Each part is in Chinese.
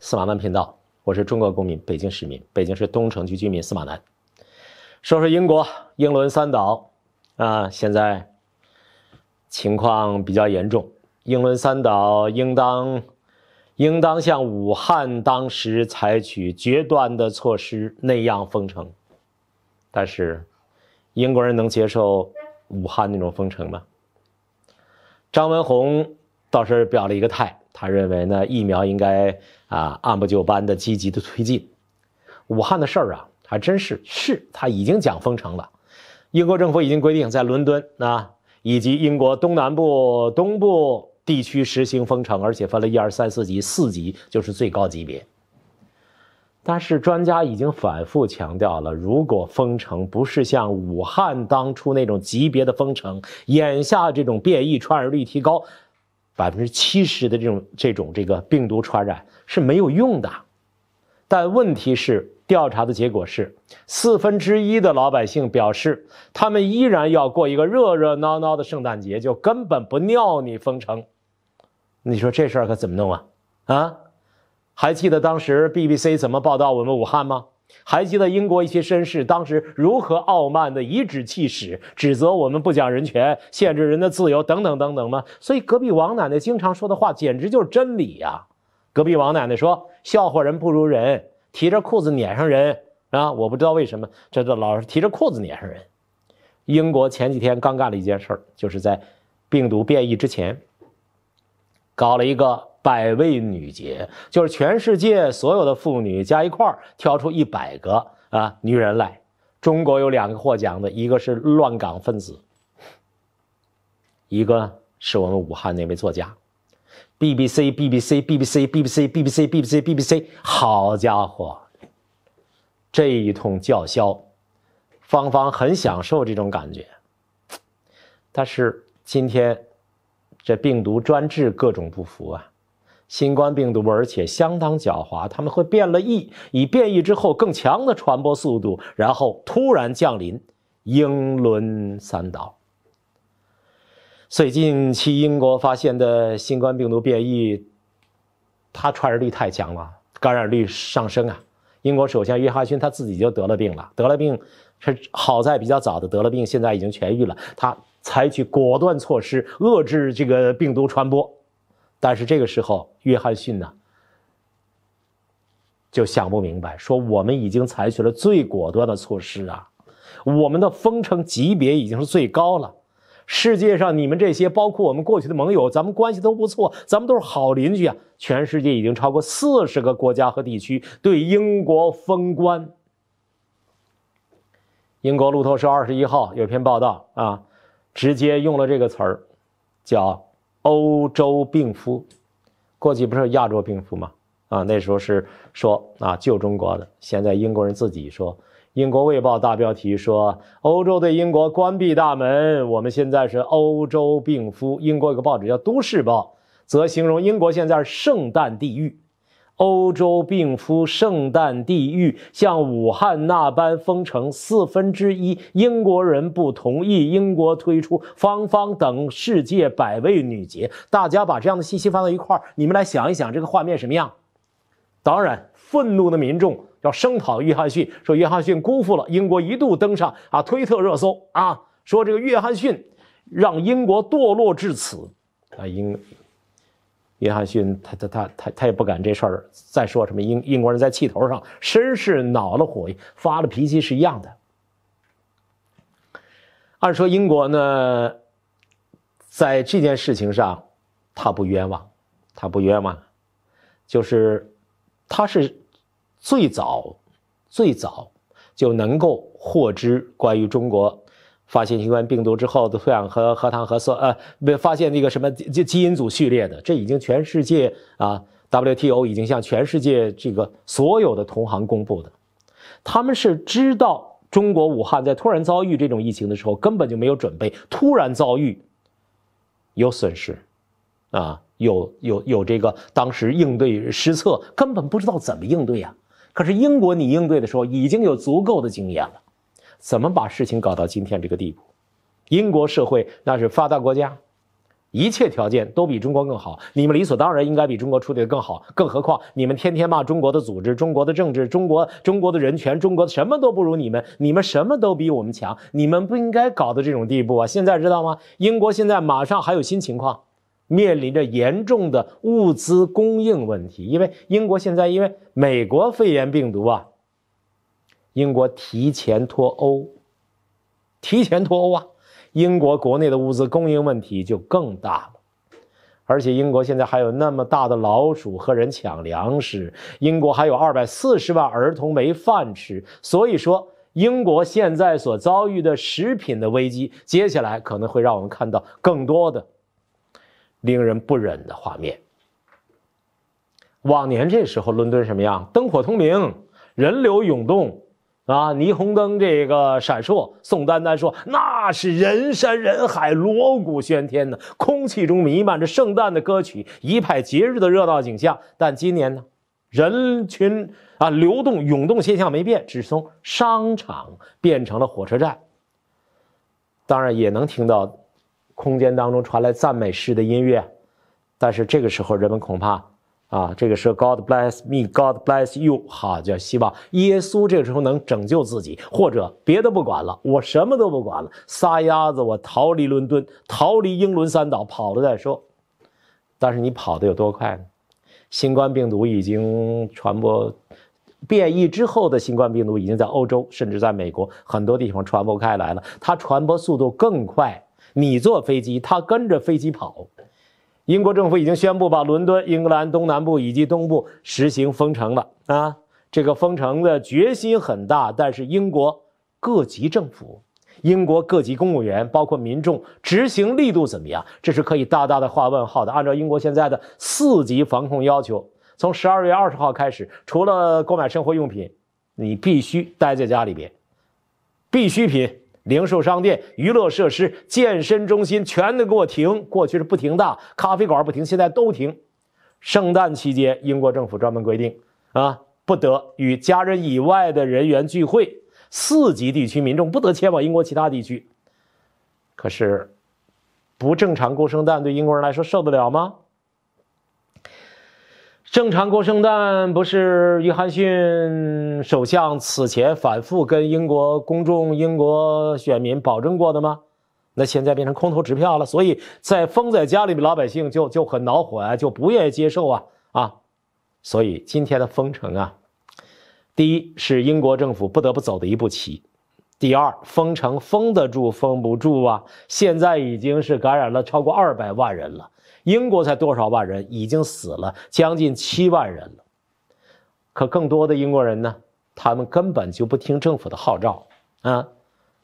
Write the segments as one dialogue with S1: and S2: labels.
S1: 司马南频道，我是中国公民，北京市民，北京市东城区居民司马南。说说英国，英伦三岛，啊，现在情况比较严重。英伦三岛应当，应当像武汉当时采取决断的措施那样封城，但是英国人能接受武汉那种封城吗？张文宏倒是表了一个态。他认为呢，疫苗应该啊按部就班的积极的推进。武汉的事儿啊，还真是是他已经讲封城了。英国政府已经规定，在伦敦啊以及英国东南部、东部地区实行封城，而且分了一二三四级，四级就是最高级别。但是专家已经反复强调了，如果封城不是像武汉当初那种级别的封城，眼下这种变异传染率提高。百分之七十的这种这种这个病毒传染是没有用的，但问题是调查的结果是四分之一的老百姓表示，他们依然要过一个热热闹闹的圣诞节，就根本不尿你封城。你说这事儿可怎么弄啊？啊？还记得当时 BBC 怎么报道我们武汉吗？还记得英国一些绅士当时如何傲慢的颐指气使，指责我们不讲人权、限制人的自由等等等等吗？所以隔壁王奶奶经常说的话简直就是真理呀！隔壁王奶奶说：“笑话人不如人，提着裤子撵上人啊！”我不知道为什么这这老是提着裤子撵上人。英国前几天刚干了一件事儿，就是在病毒变异之前搞了一个。百位女杰就是全世界所有的妇女加一块儿挑出一百个啊女人来。中国有两个获奖的，一个是乱港分子，一个是我们武汉那位作家。BBC BBC BBC BBC BBC BBC BBC，好家伙，这一通叫嚣，芳芳很享受这种感觉。但是今天这病毒专治各种不服啊！新冠病毒而且相当狡猾，他们会变了异，以变异之后更强的传播速度，然后突然降临英伦三岛。最近期英国发现的新冠病毒变异，它传染力太强了，感染率上升啊！英国首相约翰逊他自己就得了病了，得了病，是好在比较早的得了病，现在已经痊愈了。他采取果断措施遏制这个病毒传播。但是这个时候，约翰逊呢就想不明白，说我们已经采取了最果断的措施啊，我们的封城级别已经是最高了。世界上，你们这些包括我们过去的盟友，咱们关系都不错，咱们都是好邻居啊。全世界已经超过四十个国家和地区对英国封关。英国《路透社》二十一号有篇报道啊，直接用了这个词儿，叫。欧洲病夫，过去不是亚洲病夫吗？啊，那时候是说啊，救中国的。现在英国人自己说，《英国卫报》大标题说，欧洲对英国关闭大门。我们现在是欧洲病夫。英国有个报纸叫《都市报》，则形容英国现在是圣诞地狱。欧洲病夫，圣诞地狱，像武汉那般封城四分之一，英国人不同意英国推出芳芳等世界百位女杰，大家把这样的信息放到一块儿，你们来想一想，这个画面什么样？当然，愤怒的民众要声讨约翰逊，说约翰逊辜负了英国，一度登上啊推特热搜啊，说这个约翰逊让英国堕落至此，啊英。约翰逊，他他他他他也不敢这事儿再说什么。英英国人在气头上，绅士恼了火，发了脾气是一样的。按说英国呢，在这件事情上，他不冤枉，他不冤枉，就是他是最早最早就能够获知关于中国。发现新冠病毒之后的脱氧核核糖核酸，呃，发现那个什么基因组序列的，这已经全世界啊，WTO 已经向全世界这个所有的同行公布的。他们是知道中国武汉在突然遭遇这种疫情的时候根本就没有准备，突然遭遇有损失，啊，有有有这个当时应对失策，根本不知道怎么应对呀。可是英国你应对的时候已经有足够的经验了。怎么把事情搞到今天这个地步？英国社会那是发达国家，一切条件都比中国更好。你们理所当然应该比中国处理的更好，更何况你们天天骂中国的组织、中国的政治、中国中国的人权、中国什么都不如你们，你们什么都比我们强，你们不应该搞到这种地步啊！现在知道吗？英国现在马上还有新情况，面临着严重的物资供应问题，因为英国现在因为美国肺炎病毒啊。英国提前脱欧，提前脱欧啊！英国国内的物资供应问题就更大了，而且英国现在还有那么大的老鼠和人抢粮食，英国还有二百四十万儿童没饭吃。所以说，英国现在所遭遇的食品的危机，接下来可能会让我们看到更多的令人不忍的画面。往年这时候，伦敦什么样？灯火通明，人流涌动。啊，霓虹灯这个闪烁。宋丹丹说：“那是人山人海，锣鼓喧天的，空气中弥漫着圣诞的歌曲，一派节日的热闹景象。”但今年呢，人群啊流动涌动现象没变，只从商场变成了火车站。当然也能听到，空间当中传来赞美诗的音乐，但是这个时候人们恐怕。啊，这个是 God bless me, God bless you，好，就希望耶稣这个时候能拯救自己，或者别的不管了，我什么都不管了，撒丫子我逃离伦敦，逃离英伦三岛，跑了再说。但是你跑的有多快呢？新冠病毒已经传播变异之后的新冠病毒已经在欧洲，甚至在美国很多地方传播开来了，它传播速度更快，你坐飞机，它跟着飞机跑。英国政府已经宣布，把伦敦、英格兰东南部以及东部实行封城了啊！这个封城的决心很大，但是英国各级政府、英国各级公务员，包括民众执行力度怎么样？这是可以大大的画问号的。按照英国现在的四级防控要求，从十二月二十号开始，除了购买生活用品，你必须待在家里边，必需品。零售商店、娱乐设施、健身中心全都给我停！过去是不停的，咖啡馆不停，现在都停。圣诞期间，英国政府专门规定，啊，不得与家人以外的人员聚会；四级地区民众不得前往英国其他地区。可是，不正常过圣诞，对英国人来说受得了吗？正常过圣诞不是约翰逊首相此前反复跟英国公众、英国选民保证过的吗？那现在变成空头支票了，所以在封在家里面，老百姓就就很恼火啊，就不愿意接受啊啊，所以今天的封城啊，第一是英国政府不得不走的一步棋，第二封城封得住封不住啊，现在已经是感染了超过二百万人了。英国才多少万人？已经死了将近七万人了。可更多的英国人呢？他们根本就不听政府的号召啊！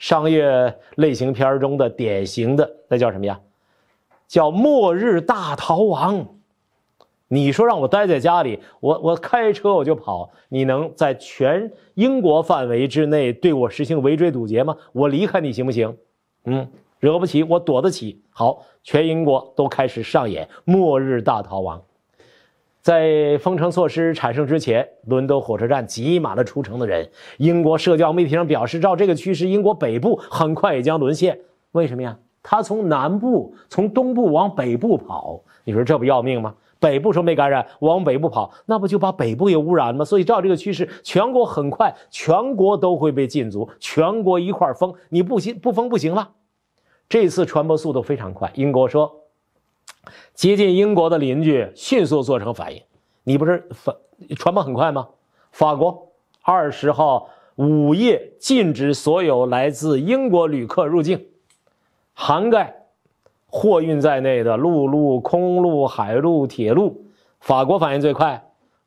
S1: 商业类型片中的典型的那叫什么呀？叫末日大逃亡。你说让我待在家里，我我开车我就跑。你能在全英国范围之内对我实行围追堵截吗？我离开你行不行？嗯。惹不起我躲得起。好，全英国都开始上演末日大逃亡。在封城措施产生之前，伦敦火车站挤满了出城的人。英国社交媒体上表示，照这个趋势，英国北部很快也将沦陷。为什么呀？他从南部、从东部往北部跑，你说这不要命吗？北部说没感染，往北部跑，那不就把北部也污染了吗？所以照这个趋势，全国很快，全国都会被禁足，全国一块封，你不行不封不行了。这次传播速度非常快。英国说，接近英国的邻居迅速做成反应。你不是反传播很快吗？法国二十号午夜禁止所有来自英国旅客入境，涵盖货运在内的陆路、空路、海路、铁路。法国反应最快。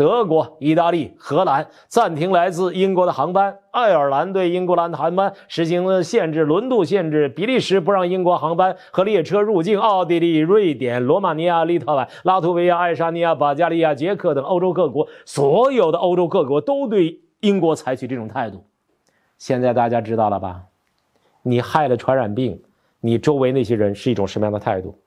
S1: 德国、意大利、荷兰暂停来自英国的航班；爱尔兰对英格兰的航班实行了限制轮渡限制；比利时不让英国航班和列车入境；奥地利、瑞典、罗马尼亚、立陶宛、拉脱维亚、爱沙尼亚、保加利亚、捷克等欧洲各国，所有的欧洲各国都对英国采取这种态度。现在大家知道了吧？你害了传染病，你周围那些人是一种什么样的态度？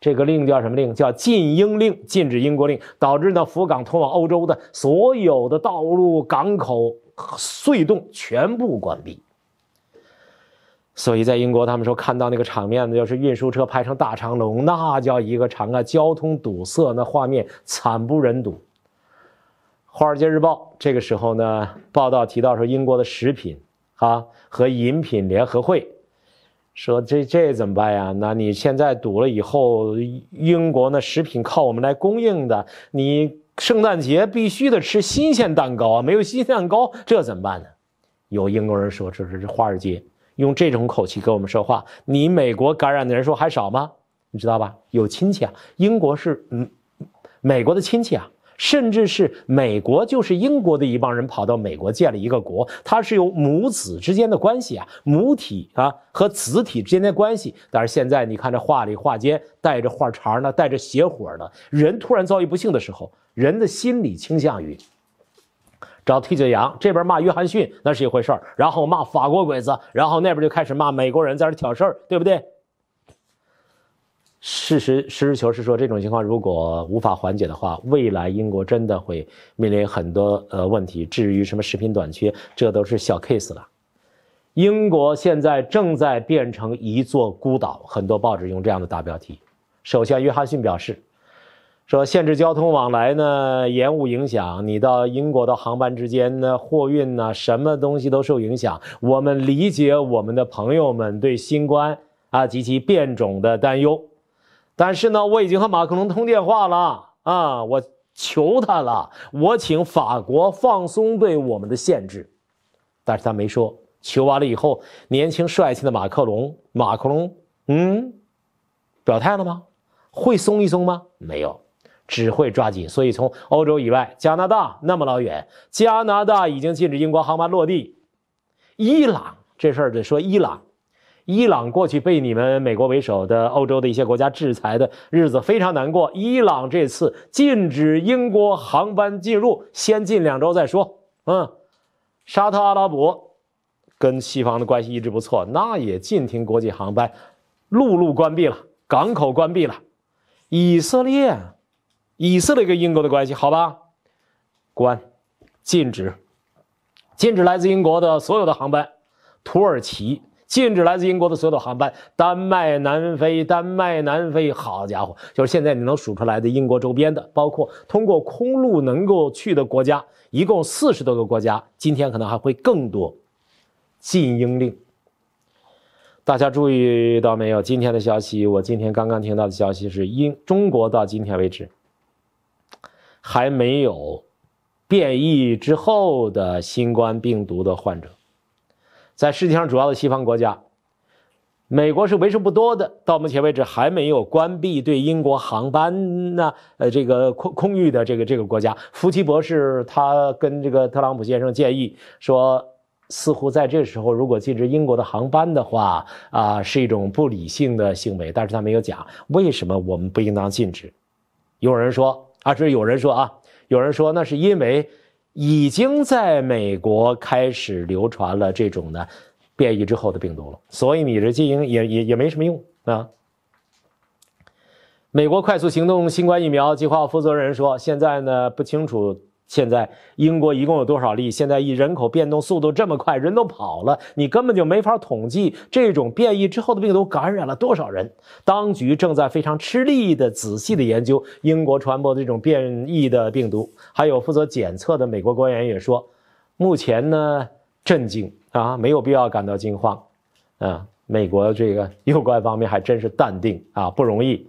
S1: 这个令叫什么令？叫禁英令，禁止英国令，导致呢，福港通往欧洲的所有的道路、港口、隧洞全部关闭。所以在英国，他们说看到那个场面呢，就是运输车排成大长龙，那叫一个长啊，交通堵塞，那画面惨不忍睹。《华尔街日报》这个时候呢，报道提到说，英国的食品啊和饮品联合会。说这这怎么办呀？那你现在堵了以后，英国那食品靠我们来供应的，你圣诞节必须得吃新鲜蛋糕啊，没有新鲜蛋糕这怎么办呢？有英国人说这是华尔街用这种口气跟我们说话，你美国感染的人数还少吗？你知道吧？有亲戚啊，英国是嗯，美国的亲戚啊。甚至是美国，就是英国的一帮人跑到美国建了一个国，它是由母子之间的关系啊，母体啊和子体之间的关系。但是现在你看，这话里话间带着话茬呢，带着邪火呢。人突然遭遇不幸的时候，人的心理倾向于找替罪羊，这边骂约翰逊那是一回事儿，然后骂法国鬼子，然后那边就开始骂美国人在这挑事儿，对不对？事实，实事求是说，这种情况如果无法缓解的话，未来英国真的会面临很多呃问题。至于什么食品短缺，这都是小 case 了。英国现在正在变成一座孤岛，很多报纸用这样的大标题。首相约翰逊表示，说限制交通往来呢，延误影响你到英国的航班之间呢，货运呢，什么东西都受影响。我们理解我们的朋友们对新冠啊及其变种的担忧。但是呢，我已经和马克龙通电话了啊！我求他了，我请法国放松对我们的限制，但是他没说。求完了以后，年轻帅气的马克龙，马克龙，嗯，表态了吗？会松一松吗？没有，只会抓紧。所以从欧洲以外，加拿大那么老远，加拿大已经禁止英国航班落地。伊朗这事儿得说伊朗。伊朗过去被你们美国为首的欧洲的一些国家制裁的日子非常难过。伊朗这次禁止英国航班进入，先进两周再说。嗯，沙特阿拉伯跟西方的关系一直不错，那也禁停国际航班，陆路关闭了，港口关闭了。以色列，以色列跟英国的关系好吧，关，禁止，禁止来自英国的所有的航班。土耳其。禁止来自英国的所有航班，丹麦、南非、丹麦、南非，好家伙，就是现在你能数出来的英国周边的，包括通过空路能够去的国家，一共四十多个国家，今天可能还会更多。禁英令，大家注意到没有？今天的消息，我今天刚刚听到的消息是，英中国到今天为止还没有变异之后的新冠病毒的患者。在世界上主要的西方国家，美国是为数不多的，到目前为止还没有关闭对英国航班呢。呃，这个空空域的这个这个国家，福奇博士他跟这个特朗普先生建议说，似乎在这时候如果禁止英国的航班的话，啊，是一种不理性的行为。但是他没有讲为什么我们不应当禁止。有人说，啊，是有人说啊，有人说那是因为。已经在美国开始流传了这种呢变异之后的病毒了，所以你这基因也也也没什么用啊。美国快速行动新冠疫苗计划负责人说，现在呢不清楚。现在英国一共有多少例？现在一人口变动速度这么快，人都跑了，你根本就没法统计这种变异之后的病毒感染了多少人。当局正在非常吃力的仔细的研究英国传播的这种变异的病毒。还有负责检测的美国官员也说，目前呢，震惊啊，没有必要感到惊慌，啊，美国这个有关方面还真是淡定啊，不容易。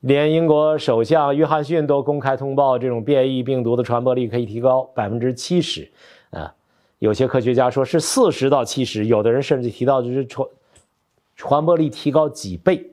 S1: 连英国首相约翰逊都公开通报，这种变异病毒的传播力可以提高百分之七十。啊，有些科学家说是四十到七十，有的人甚至提到就是传传播力提高几倍。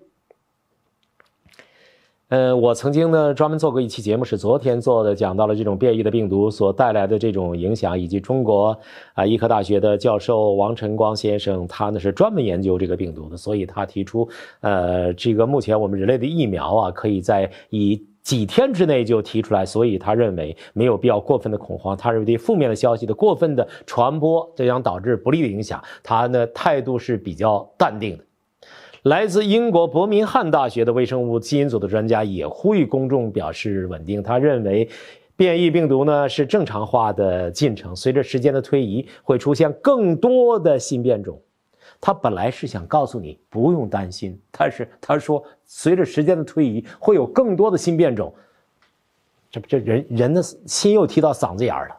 S1: 呃，我曾经呢专门做过一期节目，是昨天做的，讲到了这种变异的病毒所带来的这种影响，以及中国啊医科大学的教授王晨光先生，他呢是专门研究这个病毒的，所以他提出，呃，这个目前我们人类的疫苗啊，可以在以几天之内就提出来，所以他认为没有必要过分的恐慌，他认为对负面的消息的过分的传播，这将导致不利的影响，他呢态度是比较淡定的。来自英国伯明翰大学的微生物基因组的专家也呼吁公众表示稳定。他认为，变异病毒呢是正常化的进程，随着时间的推移会出现更多的新变种。他本来是想告诉你不用担心，但是他说，随着时间的推移会有更多的新变种。这不，这人人的心又提到嗓子眼儿了。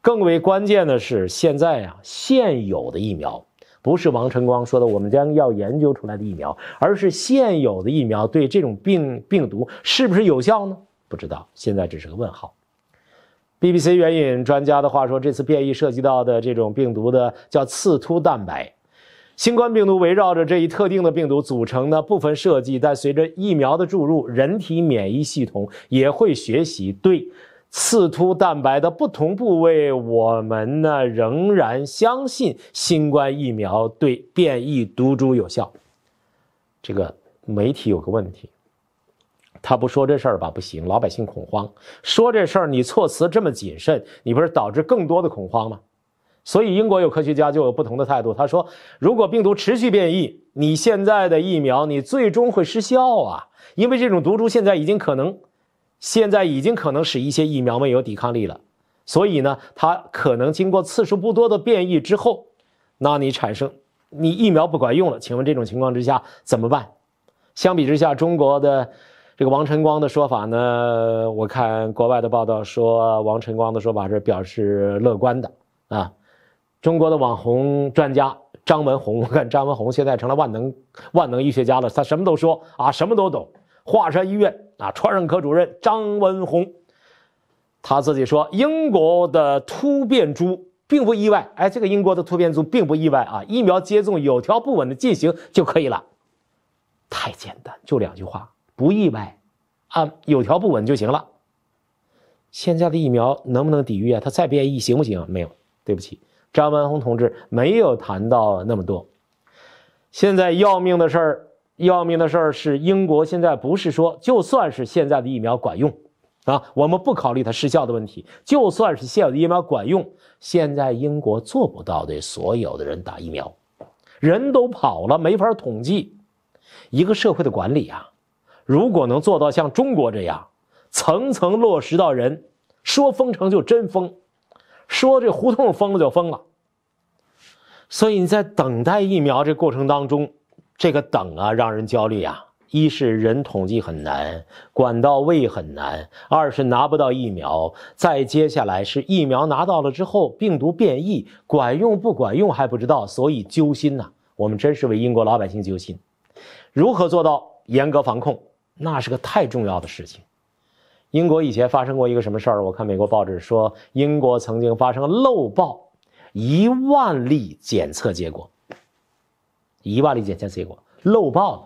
S1: 更为关键的是，现在啊，现有的疫苗。不是王晨光说的我们将要研究出来的疫苗，而是现有的疫苗对这种病病毒是不是有效呢？不知道，现在只是个问号。BBC 援引专家的话说，这次变异涉及到的这种病毒的叫刺突蛋白，新冠病毒围绕着这一特定的病毒组成的部分设计，但随着疫苗的注入，人体免疫系统也会学习对。刺突蛋白的不同部位，我们呢仍然相信新冠疫苗对变异毒株有效。这个媒体有个问题，他不说这事儿吧不行，老百姓恐慌；说这事儿，你措辞这么谨慎，你不是导致更多的恐慌吗？所以英国有科学家就有不同的态度，他说：如果病毒持续变异，你现在的疫苗你最终会失效啊，因为这种毒株现在已经可能。现在已经可能使一些疫苗没有抵抗力了，所以呢，它可能经过次数不多的变异之后，那你产生你疫苗不管用了。请问这种情况之下怎么办？相比之下，中国的这个王晨光的说法呢，我看国外的报道说王晨光的说法是表示乐观的啊。中国的网红专家张文红，我看张文红现在成了万能万能医学家了，他什么都说啊，什么都懂。华山医院。啊，传染科主任张文宏，他自己说，英国的突变株并不意外。哎，这个英国的突变株并不意外啊，疫苗接种有条不紊的进行就可以了，太简单，就两句话，不意外，啊，有条不紊就行了。现在的疫苗能不能抵御啊？它再变异行不行？没有，对不起，张文宏同志没有谈到那么多。现在要命的事儿。要命的事儿是，英国现在不是说，就算是现在的疫苗管用，啊，我们不考虑它失效的问题。就算是现有的疫苗管用，现在英国做不到对所有的人打疫苗，人都跑了，没法统计。一个社会的管理啊，如果能做到像中国这样，层层落实到人，说封城就真封，说这胡同封了就封了。所以你在等待疫苗这过程当中。这个等啊，让人焦虑啊！一是人统计很难，管到位很难；二是拿不到疫苗，再接下来是疫苗拿到了之后，病毒变异，管用不管用还不知道，所以揪心呐！我们真是为英国老百姓揪心。如何做到严格防控，那是个太重要的事情。英国以前发生过一个什么事儿？我看美国报纸说，英国曾经发生漏报一万例检测结果。一万例检测结果漏报了，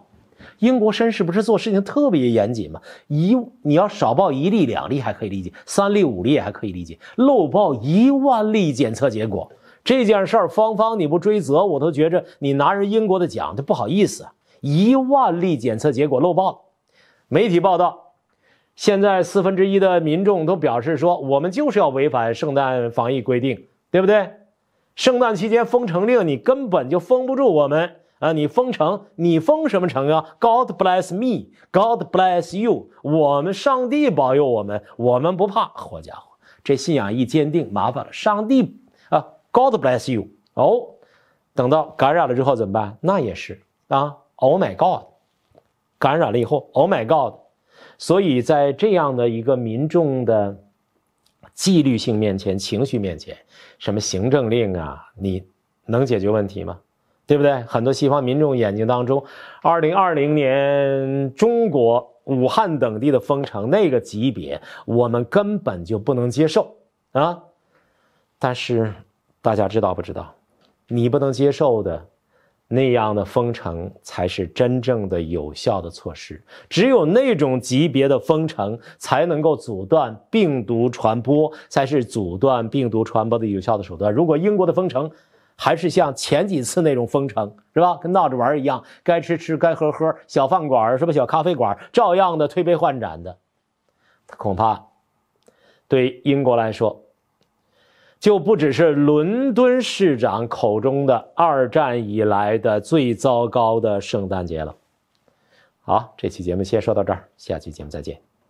S1: 英国绅士不是做事情特别严谨吗？一你要少报一例两例还可以理解，三例五例还可以理解，漏报一万例检测结果这件事儿，方方你不追责，我都觉着你拿人英国的奖，他不好意思啊。一万例检测结果漏报了，媒体报道，现在四分之一的民众都表示说，我们就是要违反圣诞防疫规定，对不对？圣诞期间封城令，你根本就封不住我们。啊！你封城，你封什么城啊？God bless me, God bless you。我们上帝保佑我们，我们不怕好家伙。这信仰一坚定，麻烦了。上帝啊，God bless you。哦，等到感染了之后怎么办？那也是啊。Oh my God，感染了以后，Oh my God。所以在这样的一个民众的纪律性面前、情绪面前，什么行政令啊，你能解决问题吗？对不对？很多西方民众眼睛当中，二零二零年中国武汉等地的封城那个级别，我们根本就不能接受啊！但是大家知道不知道？你不能接受的那样的封城，才是真正的有效的措施。只有那种级别的封城，才能够阻断病毒传播，才是阻断病毒传播的有效的手段。如果英国的封城，还是像前几次那种封城，是吧？跟闹着玩一样，该吃吃，该喝喝，小饭馆是吧？小咖啡馆照样的推杯换盏的，恐怕对英国来说，就不只是伦敦市长口中的二战以来的最糟糕的圣诞节了。好，这期节目先说到这儿，下期节目再见。